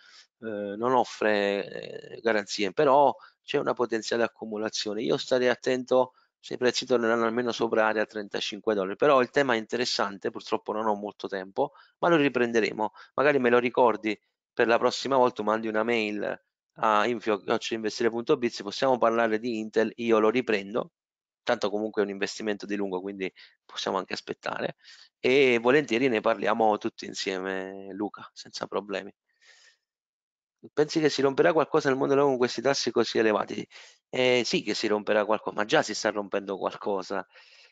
non offre eh, garanzie, però c'è una potenziale accumulazione. Io starei attento se i prezzi torneranno almeno sopra area 35 dollari. Però il tema è interessante, purtroppo non ho molto tempo, ma lo riprenderemo. Magari me lo ricordi per la prossima volta, mandi una mail a infio.investire.biz, possiamo parlare di Intel, io lo riprendo, tanto comunque è un investimento di lungo, quindi possiamo anche aspettare, e volentieri ne parliamo tutti insieme, Luca, senza problemi pensi che si romperà qualcosa nel mondo con questi tassi così elevati? Eh, sì che si romperà qualcosa, ma già si sta rompendo qualcosa.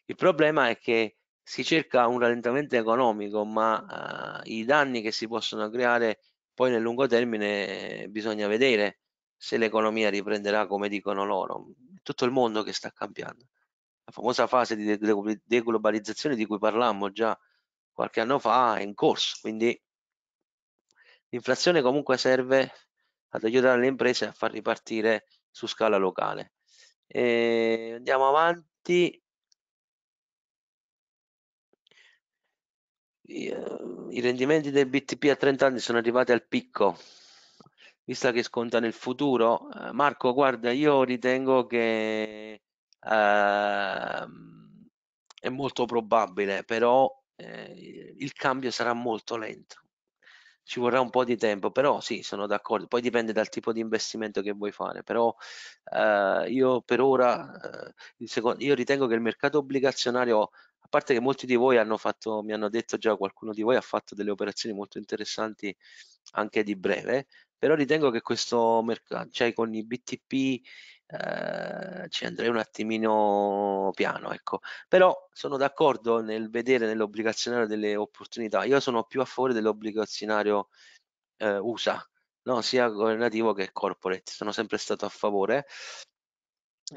Il problema è che si cerca un rallentamento economico, ma eh, i danni che si possono creare poi nel lungo termine eh, bisogna vedere se l'economia riprenderà come dicono loro. tutto il mondo che sta cambiando. La famosa fase di deglobalizzazione de de di cui parlammo già qualche anno fa è in corso, quindi L'inflazione comunque serve ad aiutare le imprese a far ripartire su scala locale. E ehm, andiamo avanti. I eh, rendimenti del BTP a 30 anni sono arrivati al picco, vista che sconta nel futuro. Eh, Marco, guarda, io ritengo che eh, è molto probabile, però eh, il cambio sarà molto lento ci vorrà un po' di tempo, però sì, sono d'accordo, poi dipende dal tipo di investimento che vuoi fare, però eh, io per ora, eh, secondo, io ritengo che il mercato obbligazionario, a parte che molti di voi hanno fatto, mi hanno detto già, qualcuno di voi ha fatto delle operazioni molto interessanti anche di breve, però ritengo che questo mercato, cioè con i BTP eh, ci andrei un attimino piano, ecco. Però sono d'accordo nel vedere nell'obbligazionario delle opportunità. Io sono più a favore dell'obbligazionario eh, USA, no? sia governativo che corporate. Sono sempre stato a favore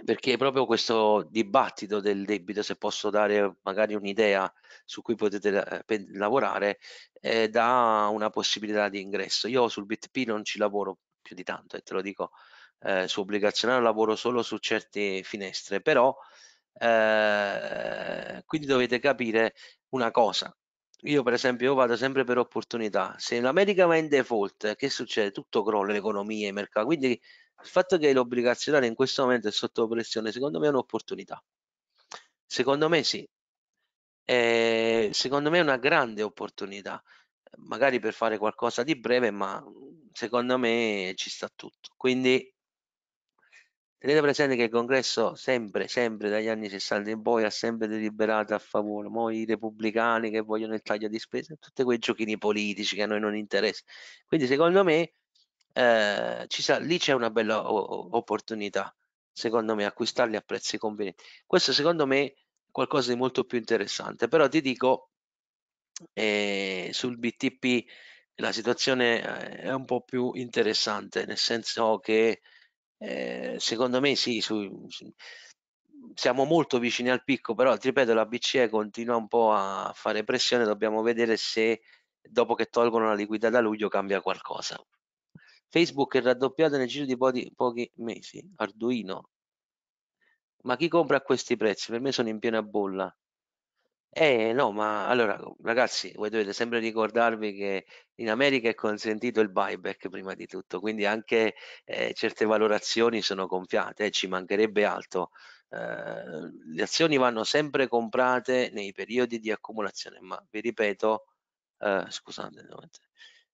perché proprio questo dibattito del debito, se posso dare magari un'idea su cui potete eh, lavorare, eh, dà una possibilità di ingresso. Io sul BTP non ci lavoro più di tanto e te lo dico eh, su obbligazionario lavoro solo su certe finestre, però eh, quindi dovete capire una cosa. Io per esempio io vado sempre per opportunità. Se l'America va in default, che succede? Tutto crolla, l'economia, i mercati. Quindi il fatto che l'obbligazionario in questo momento è sotto pressione, secondo me è un'opportunità. Secondo me sì. Eh, secondo me è una grande opportunità magari per fare qualcosa di breve, ma secondo me ci sta tutto. Quindi Tenete presente che il congresso sempre, sempre dagli anni 60 in poi ha sempre deliberato a favore, mo i repubblicani che vogliono il taglio di spesa, tutti quei giochini politici che a noi non interessa. Quindi secondo me eh, sa, lì c'è una bella opportunità, secondo me, acquistarli a prezzi convenienti. Questo secondo me è qualcosa di molto più interessante, però ti dico eh, sul BTP la situazione eh, è un po' più interessante, nel senso che eh, secondo me sì, su, su, siamo molto vicini al picco, però ripeto la BCE continua un po' a fare pressione, dobbiamo vedere se dopo che tolgono la liquidità da luglio cambia qualcosa. Facebook è raddoppiato nel giro di pochi, pochi mesi, Arduino. Ma chi compra a questi prezzi? Per me sono in piena bolla. Eh no, ma allora ragazzi, voi dovete sempre ricordarvi che in America è consentito il buyback prima di tutto, quindi anche eh, certe valorazioni sono gonfiate, eh, ci mancherebbe altro. Eh, le azioni vanno sempre comprate nei periodi di accumulazione, ma vi ripeto, eh, scusate,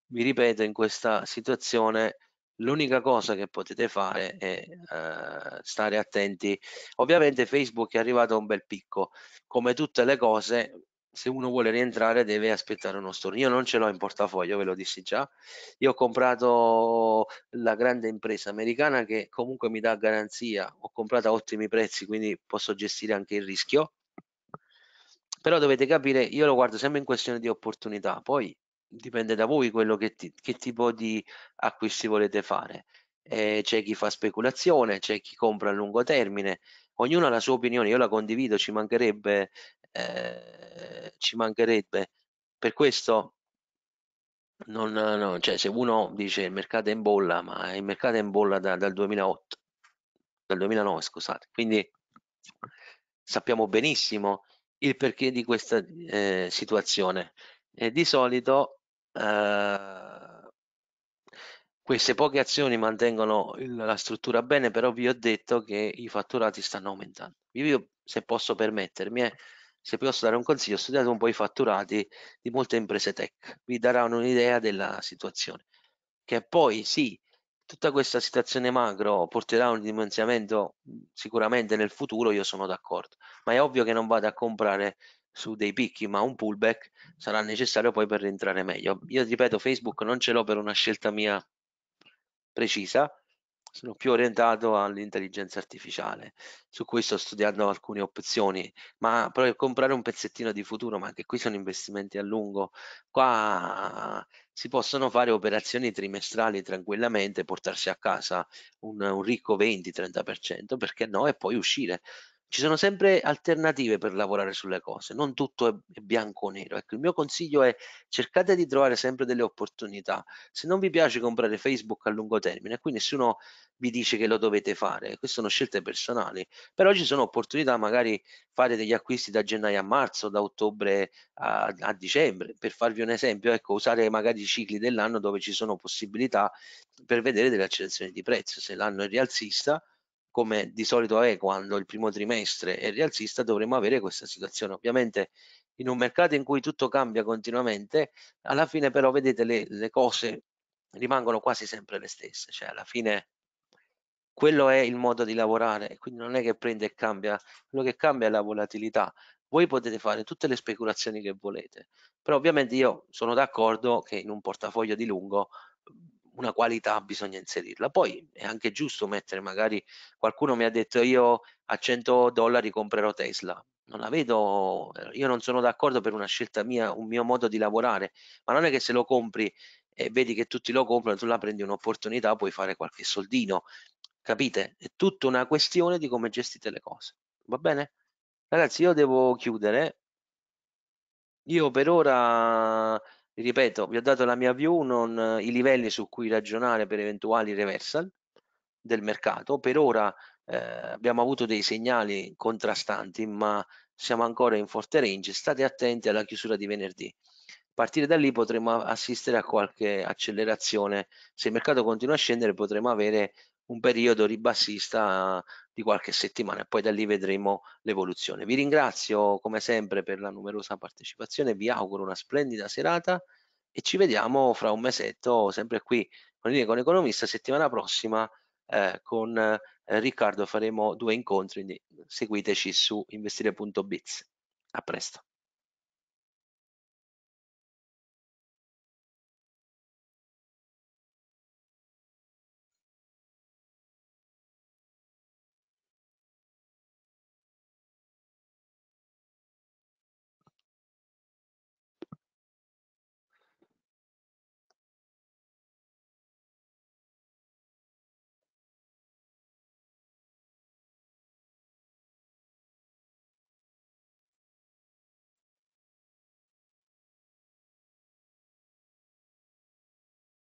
vi ripeto in questa situazione l'unica cosa che potete fare è eh, stare attenti ovviamente facebook è arrivato a un bel picco come tutte le cose se uno vuole rientrare deve aspettare uno storno io non ce l'ho in portafoglio ve lo dissi già io ho comprato la grande impresa americana che comunque mi dà garanzia ho comprato a ottimi prezzi quindi posso gestire anche il rischio però dovete capire io lo guardo sempre in questione di opportunità poi dipende da voi quello che, ti, che tipo di acquisti volete fare. Eh, c'è chi fa speculazione, c'è chi compra a lungo termine, ognuno ha la sua opinione, io la condivido, ci mancherebbe, eh, ci mancherebbe. Per questo, non, no, cioè, se uno dice il mercato è in bolla, ma il mercato è in bolla da, dal 2008, dal 2009, scusate, quindi sappiamo benissimo il perché di questa eh, situazione. E di solito Ehm, queste poche azioni mantengono il, la struttura bene, però vi ho detto che i fatturati stanno aumentando. Io, se posso permettermi, eh, se posso dare un consiglio, studiate un po' i fatturati di molte imprese tech, vi daranno un'idea della situazione. Che poi sì, tutta questa situazione macro porterà a un dimensionamento sicuramente nel futuro, io sono d'accordo, ma è ovvio che non vado a comprare su dei picchi, ma un pullback sarà necessario poi per rientrare meglio. Io ripeto, Facebook non ce l'ho per una scelta mia precisa, sono più orientato all'intelligenza artificiale. Su cui sto studiando alcune opzioni, ma proprio comprare un pezzettino di futuro, ma anche qui sono investimenti a lungo. Qua si possono fare operazioni trimestrali tranquillamente, portarsi a casa un, un ricco 20-30%, perché no? E poi uscire ci sono sempre alternative per lavorare sulle cose, non tutto è, bianco o nero. Ecco, il mio consiglio è cercate di trovare sempre delle opportunità. Se non vi piace comprare Facebook a lungo termine, qui nessuno vi dice che lo dovete fare, queste sono scelte personali, però ci sono opportunità, magari fare degli acquisti da gennaio a marzo, da ottobre a, a dicembre, per farvi un esempio, ecco, usare magari i cicli dell'anno dove ci sono possibilità per vedere delle accelerazioni di prezzo, se l'anno è rialzista come di solito è quando il primo trimestre è rialzista, dovremmo avere questa situazione. Ovviamente in un mercato in cui tutto cambia continuamente, alla fine però vedete le, le cose rimangono quasi sempre le stesse, cioè alla fine quello è il modo di lavorare, quindi non è che prende e cambia, quello che cambia è la volatilità. Voi potete fare tutte le speculazioni che volete, però ovviamente io sono d'accordo che in un portafoglio di lungo una qualità bisogna inserirla. Poi è anche giusto mettere, magari qualcuno mi ha detto io a 100 dollari comprerò Tesla, non la vedo, io non sono d'accordo per una scelta mia, un mio modo di lavorare, ma non è che se lo compri e vedi che tutti lo comprano, tu la prendi un'opportunità, puoi fare qualche soldino, capite? È tutta una questione di come gestite le cose, va bene? Ragazzi, io devo chiudere, io per ora ripeto, vi ho dato la mia view, non, eh, i livelli su cui ragionare per eventuali reversal del mercato. Per ora eh, abbiamo avuto dei segnali contrastanti, ma siamo ancora in forte range. State attenti alla chiusura di venerdì. A partire da lì potremo assistere a qualche accelerazione. Se il mercato continua a scendere potremo avere un periodo ribassista di qualche settimana e poi da lì vedremo l'evoluzione. Vi ringrazio come sempre per la numerosa partecipazione, vi auguro una splendida serata e ci vediamo fra un mesetto sempre qui con l'Economista settimana prossima eh, con eh, Riccardo faremo due incontri, quindi seguiteci su investire.biz. A presto.